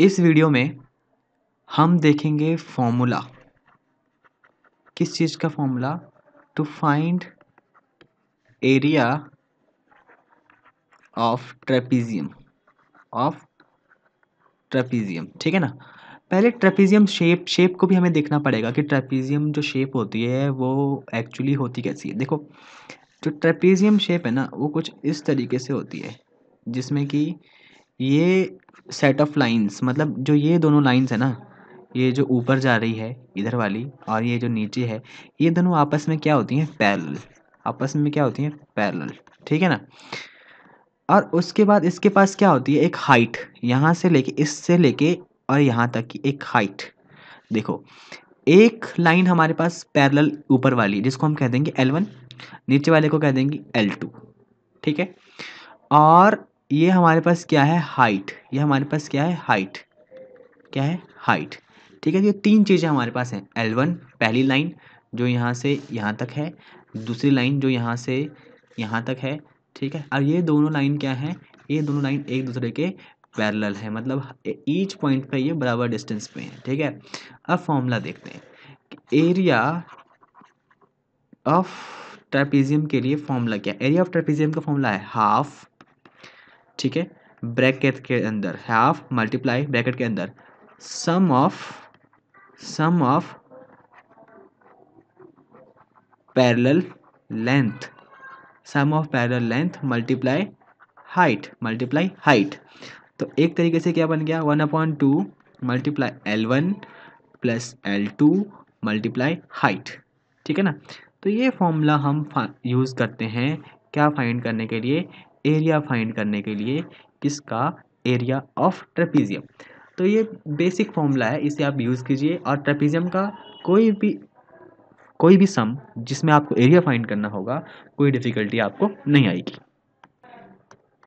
इस वीडियो में हम देखेंगे फॉर्मूला किस चीज़ का formula to find area of trapezium of trapezium ठीक है ना पहले ट्रेपीजियम शेप शेप को भी हमें देखना पड़ेगा कि ट्रेपीजियम जो शेप होती है वो एक्चुअली होती कैसी है देखो जो ट्रेपीजियम शेप है ना वो कुछ इस तरीके से होती है जिसमें कि ये सेट ऑफ लाइंस मतलब जो ये दोनों लाइंस है ना ये जो ऊपर जा रही है इधर वाली और ये जो नीचे है ये दोनों आपस में क्या होती हैं पैरल आपस में क्या होती हैं पैरल ठीक है ना और उसके बाद इसके पास क्या होती है एक हाइट यहाँ से लेके इससे लेके और यहाँ तक की एक हाइट देखो एक लाइन हमारे पास पैरल ऊपर वाली जिसको हम कह देंगे वन नीचे वाले को कह देंगे टू ठीक है और ये हमारे पास क्या है हाइट ये हमारे पास क्या है हाइट क्या है हाइट ठीक है ये तीन चीज़ें हमारे पास हैं एल वन पहली लाइन जो यहाँ से यहाँ तक है दूसरी लाइन जो यहाँ से यहाँ तक है ठीक है और ये दोनों लाइन क्या है ये दोनों लाइन एक दूसरे के पैरेलल है मतलब ईच पॉइंट पे ये बराबर डिस्टेंस पे है ठीक है अब फॉर्मूला देखते हैं एरिया ऑफ ट्रेपेजियम के लिए फॉर्मूला क्या एरिया ऑफ ट्रेपेजियम का फॉर्मूला है हाफ ठीक है ब्रैकेट के अंदर हाफ मल्टीप्लाई ब्रैकेट के अंदर sum of sum of parallel length sum of parallel length multiply height multiply height तो एक तरीके से क्या बन गया one upon two multiply L one plus L two multiply height ठीक है ना तो ये फॉर्मूला हम यूज़ करते हैं क्या फाइंड करने के लिए एरिया फाइंड करने के लिए किसका एरिया ऑफ ट्रेपीजियम तो ये बेसिक फॉर्मूला है इसे आप यूज़ कीजिए और ट्रेपीजियम का कोई भी कोई भी सम जिसमें आपको एरिया फाइंड करना होगा कोई डिफ़िकल्टी आपको नहीं आएगी